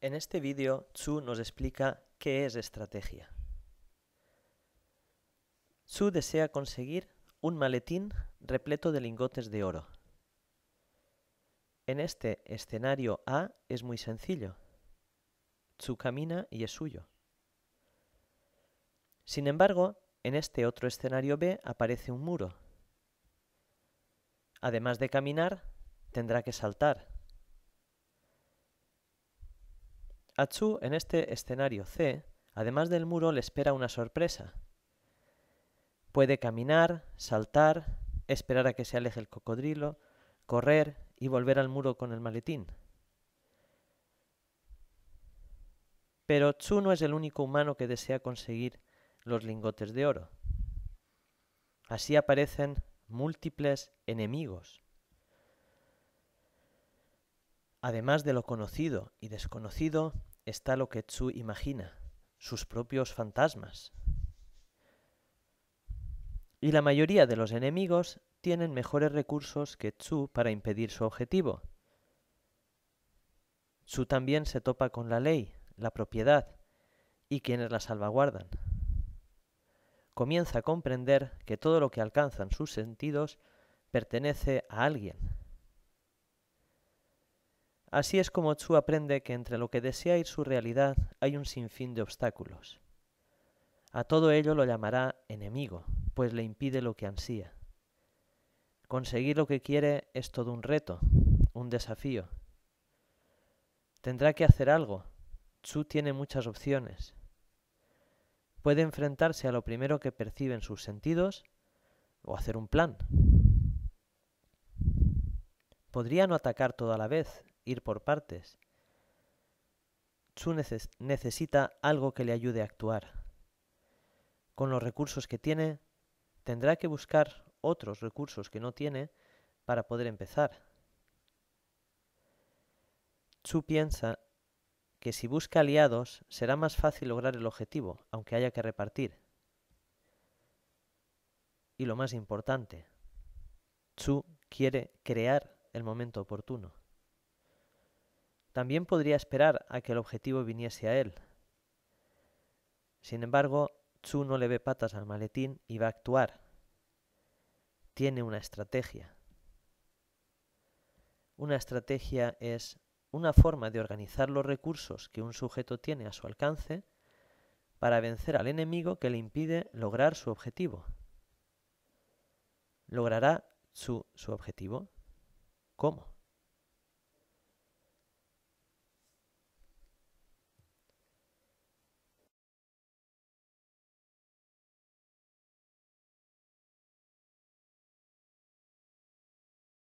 En este vídeo, Tsu nos explica qué es estrategia. Tsu desea conseguir un maletín repleto de lingotes de oro. En este escenario A es muy sencillo. Tsu camina y es suyo. Sin embargo, en este otro escenario B aparece un muro. Además de caminar, tendrá que saltar. A Tsu en este escenario C, además del muro, le espera una sorpresa. Puede caminar, saltar, esperar a que se aleje el cocodrilo, correr y volver al muro con el maletín. Pero Chu no es el único humano que desea conseguir los lingotes de oro. Así aparecen múltiples enemigos. Además de lo conocido y desconocido, está lo que Chu imagina, sus propios fantasmas, y la mayoría de los enemigos tienen mejores recursos que Tzu para impedir su objetivo. Tzu también se topa con la ley, la propiedad y quienes la salvaguardan. Comienza a comprender que todo lo que alcanzan sus sentidos pertenece a alguien. Así es como Chu aprende que entre lo que desea y su realidad hay un sinfín de obstáculos. A todo ello lo llamará enemigo, pues le impide lo que ansía. Conseguir lo que quiere es todo un reto, un desafío. Tendrá que hacer algo. Tsu tiene muchas opciones. Puede enfrentarse a lo primero que perciben sus sentidos o hacer un plan. Podría no atacar toda la vez, ir por partes. Tsu necesita algo que le ayude a actuar. Con los recursos que tiene, tendrá que buscar otros recursos que no tiene para poder empezar. Chu piensa que si busca aliados será más fácil lograr el objetivo, aunque haya que repartir. Y lo más importante, Chu quiere crear el momento oportuno. También podría esperar a que el objetivo viniese a él. Sin embargo, Chu no le ve patas al maletín y va a actuar. Tiene una estrategia. Una estrategia es una forma de organizar los recursos que un sujeto tiene a su alcance para vencer al enemigo que le impide lograr su objetivo. ¿Logrará su su objetivo? ¿Cómo?